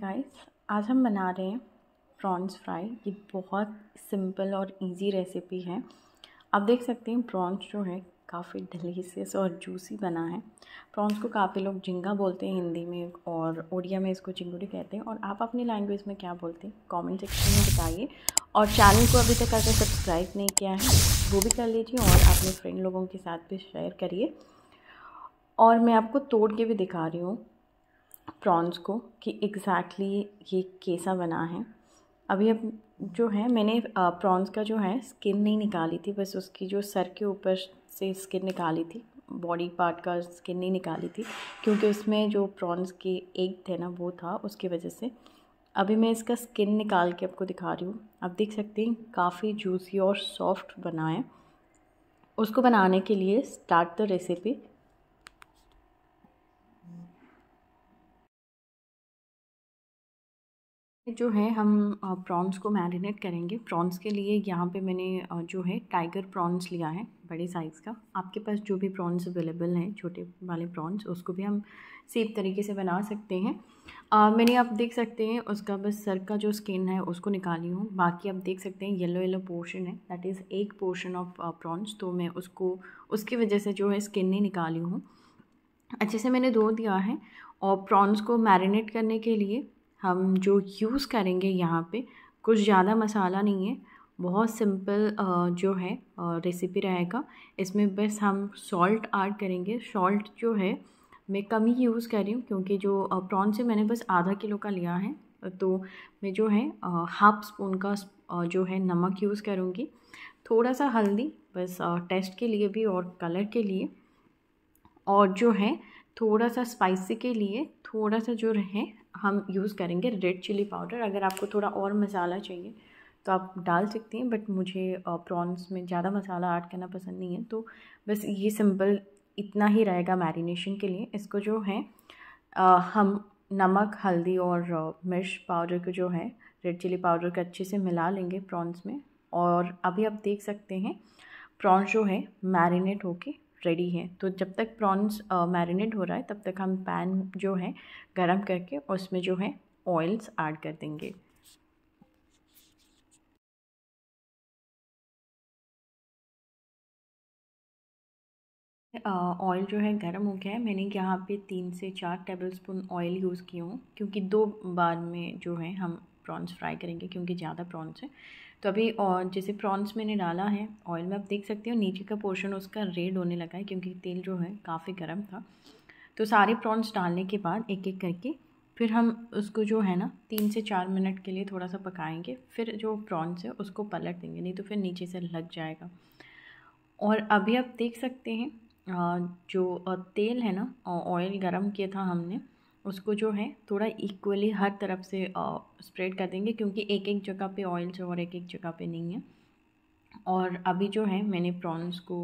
guys आज हम बना रहे हैं प्रॉन्स फ्राई ये बहुत सिंपल और इजी रेसिपी है आप देख सकते हैं प्रॉन्स जो है काफ़ी डिलीशियस और जूसी बना है प्रॉन्स को काफ़ी लोग झिंगा बोलते हैं हिंदी में और ओडिया में इसको चिंगुड़ी कहते हैं और आप अपनी लैंग्वेज में क्या बोलते हैं कमेंट सेक्शन में बताइए और चैनल को अभी तक अगर सब्सक्राइब नहीं किया है वो भी कर लीजिए और अपने फ्रेंड लोगों के साथ भी शेयर करिए और मैं आपको तोड़ के भी दिखा रही हूँ प्रॉन्स को कि एग्जैक्टली exactly ये कैसा बना है अभी अब जो है मैंने प्रॉन्स का जो है स्किन नहीं निकाली थी बस उसकी जो सर के ऊपर से स्किन निकाली थी बॉडी पार्ट का स्किन नहीं निकाली थी क्योंकि उसमें जो प्रॉन्स के एग थे ना वो था उसकी वजह से अभी मैं इसका स्किन निकाल के आपको दिखा रही हूँ आप देख सकते हैं काफ़ी जूसी और सॉफ्ट बना है उसको बनाने के लिए स्टार्ट द रेसिपी जो है हम प्रॉन्स को मैरिनेट करेंगे प्रॉन्स के लिए यहाँ पे मैंने जो है टाइगर प्रॉन्स लिया है बड़े साइज़ का आपके पास जो भी प्रॉन्स अवेलेबल हैं छोटे वाले प्रॉन्स उसको भी हम सेफ तरीके से बना सकते हैं आ, मैंने आप देख सकते हैं उसका बस सर का जो स्किन है उसको निकाली हूँ बाकी आप देख सकते हैं येलो येलो पोर्शन है दैट इज़ एक पोर्शन ऑफ प्रॉन्स तो मैं उसको उसकी वजह से जो है स्किन नहीं निकाली हूँ अच्छे से मैंने धो दिया है और प्रॉन्स को मैरिनेट करने के लिए हम जो यूज़ करेंगे यहाँ पे कुछ ज़्यादा मसाला नहीं है बहुत सिंपल जो है रेसिपी रहेगा इसमें बस हम सॉल्ट ऐड करेंगे सॉल्ट जो है मैं कम ही यूज़ कर रही हूँ क्योंकि जो प्रॉन से मैंने बस आधा किलो का लिया है तो मैं जो है हाफ स्पून का जो है नमक यूज़ करूँगी थोड़ा सा हल्दी बस टेस्ट के लिए भी और कलर के लिए और जो है थोड़ा सा स्पाइसी के लिए थोड़ा सा जो रहे हम यूज़ करेंगे रेड चिली पाउडर अगर आपको थोड़ा और मसाला चाहिए तो आप डाल सकते हैं बट मुझे प्रॉन्स में ज़्यादा मसाला ऐड करना पसंद नहीं है तो बस ये सिंपल इतना ही रहेगा मैरिनेशन के लिए इसको जो है आ, हम नमक हल्दी और मिर्च पाउडर को जो है रेड चिली पाउडर को अच्छे से मिला लेंगे प्रॉन्स में और अभी आप देख सकते हैं प्रॉन्स जो है मैरिनेट होके रेडी है तो जब तक प्रॉन्स मैरिनेट हो रहा है तब तक हम पैन जो है गरम करके उसमें जो है ऑयल्स ऐड कर देंगे ऑयल जो है गर्म हो गया है मैंने यहाँ पे तीन से चार टेबलस्पून ऑयल यूज़ किया हूँ क्योंकि दो बार में जो है हम प्रॉन्स फ्राई करेंगे क्योंकि ज़्यादा प्रॉन्स है तो अभी और जैसे प्रॉन्स मैंने डाला है ऑयल में आप देख सकते हो नीचे का पोर्शन उसका रेड होने लगा है क्योंकि तेल जो है काफ़ी गर्म था तो सारे प्रॉन्स डालने के बाद एक एक करके फिर हम उसको जो है ना तीन से चार मिनट के लिए थोड़ा सा पकाएंगे फिर जो प्रॉन्स है उसको पलट देंगे नहीं तो फिर नीचे से लग जाएगा और अभी आप देख सकते हैं जो तेल है ना ऑयल गर्म किया था हमने उसको जो है थोड़ा इक्वली हर तरफ से स्प्रेड कर देंगे क्योंकि एक एक जगह पे ऑयल्स और एक एक जगह पे नहीं है और अभी जो है मैंने प्रॉन्स को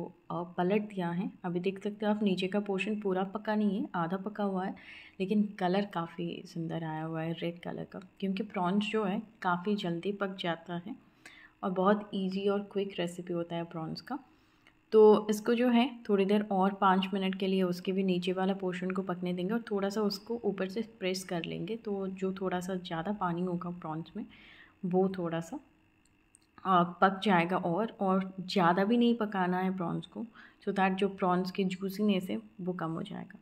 पलट दिया है अभी देख सकते हो आप नीचे का पोर्शन पूरा पका नहीं है आधा पका हुआ है लेकिन कलर काफ़ी सुंदर आया हुआ है रेड कलर का क्योंकि प्रॉन्स जो है काफ़ी जल्दी पक जाता है और बहुत ईजी और क्विक रेसिपी होता है प्रॉन्स का तो इसको जो है थोड़ी देर और पाँच मिनट के लिए उसके भी नीचे वाला पोर्शन को पकने देंगे और थोड़ा सा उसको ऊपर से प्रेस कर लेंगे तो जो थोड़ा सा ज़्यादा पानी होगा प्रॉन्स में वो थोड़ा सा पक जाएगा और और ज़्यादा भी नहीं पकाना है प्रॉन्स को सो दैट जो प्रॉन्स की जूसीनेस है वो कम हो जाएगा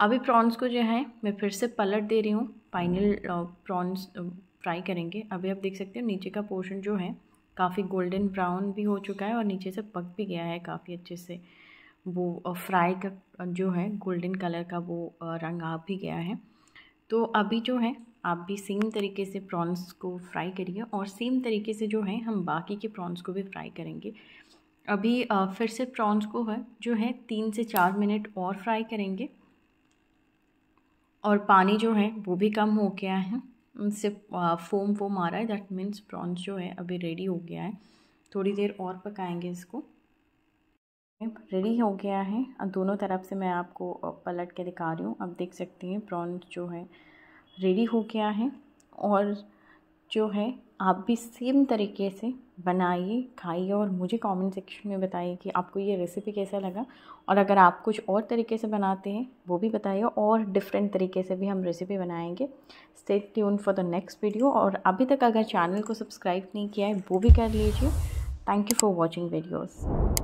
अभी प्रॉन्स को जो है मैं फिर से पलट दे रही हूँ फाइनल प्रॉन्स फ्राई करेंगे अभी आप देख सकते हो नीचे का पोर्शन जो है काफ़ी गोल्डन ब्राउन भी हो चुका है और नीचे से पक भी गया है काफ़ी अच्छे से वो फ्राई का जो है गोल्डन कलर का वो रंग आ भी गया है तो अभी जो है आप भी सेम तरीके से प्रॉन्स को फ्राई करिए और सेम तरीके से जो है हम बाकी के प्रॉन्स को भी फ्राई करेंगे अभी फिर से प्रॉन्स को है जो है तीन से चार मिनट और फ्राई करेंगे और पानी जो है वो भी कम हो गया है से फोम फोम आ रहा है दैट मीन्स प्रॉन्स जो है अभी रेडी हो गया है थोड़ी देर और पकाएंगे इसको रेडी हो गया है अब दोनों तरफ से मैं आपको पलट के दिखा रही हूँ अब देख सकती हैं प्रॉन्स जो है रेडी हो गया है और जो है आप भी सेम तरीके से बनाइए खाइए और मुझे कमेंट सेक्शन में बताइए कि आपको ये रेसिपी कैसा लगा और अगर आप कुछ और तरीके से बनाते हैं वो भी बताइए और डिफरेंट तरीके से भी हम रेसिपी बनाएंगे stay tune for the next video और अभी तक अगर चैनल को सब्सक्राइब नहीं किया है वो भी कर लीजिए thank you for watching videos